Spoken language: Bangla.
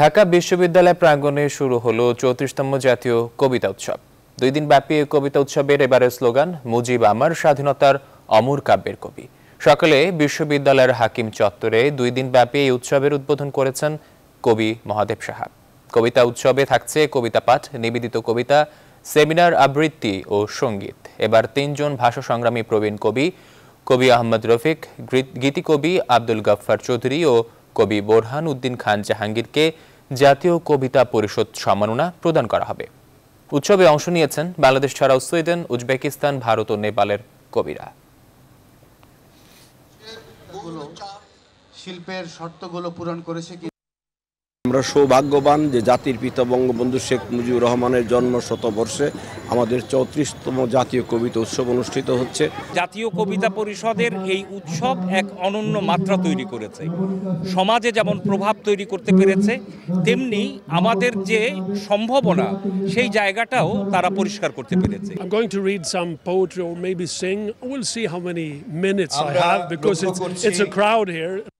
ঢাকা বিশ্ববিদ্যালয় প্রাঙ্গনে শুরু হলো চৌত্রিশতম জাতীয় কবিতা উৎসব দুই দিন ব্যাপী এই কবিতা উৎসবের এবারের স্লোগান মুজিব আমার স্বাধীনতার অমর কাব্যের কবি সকালে বিশ্ববিদ্যালয়ের হাকিম চত্বরে দুই দিন ব্যাপী এই উৎসবের উদ্বোধন করেছেন কবি মহাদেব সাহা কবিতা উৎসবে থাকছে কবিতা পাঠ নিবেদিত কবিতা সেমিনার আবৃত্তি ও সঙ্গীত এবার তিনজন ভাষা সংগ্রামী প্রবীণ কবি কবি আহমদ রফিক গীতিকবি আব্দুল গফ্ফার চৌধুরী ও কবি বোরহান উদ্দিন খান জাহাঙ্গীরকে জাতীয় কবিতা পরিষদ সম্মাননা প্রদান করা হবে উৎসবে অংশ নিয়েছেন বাংলাদেশ ছাড়াও সুইডেন উজবেকিস্তান ভারত ও নেপালের কবিরা শিল্পের শর্তগুলো পূরণ করেছে আমরা সৌভাগ্যবান যে জাতির পিতা বঙ্গবন্ধু শেখ মুজিবুর রহমানের জন্ম শতবর্ষে আমাদের চৌত্রিশতম জাতীয় কবিতা উৎসব অনুষ্ঠিত হচ্ছে জাতীয় কবিতা পরিষদের এই উৎসব এক অনন্য মাত্রা তৈরি করেছে সমাজে যেমন প্রভাব তৈরি করতে পেরেছে তেমনি আমাদের যে সম্ভাবনা সেই জায়গাটাও তারা পরিষ্কার করতে পেরেছে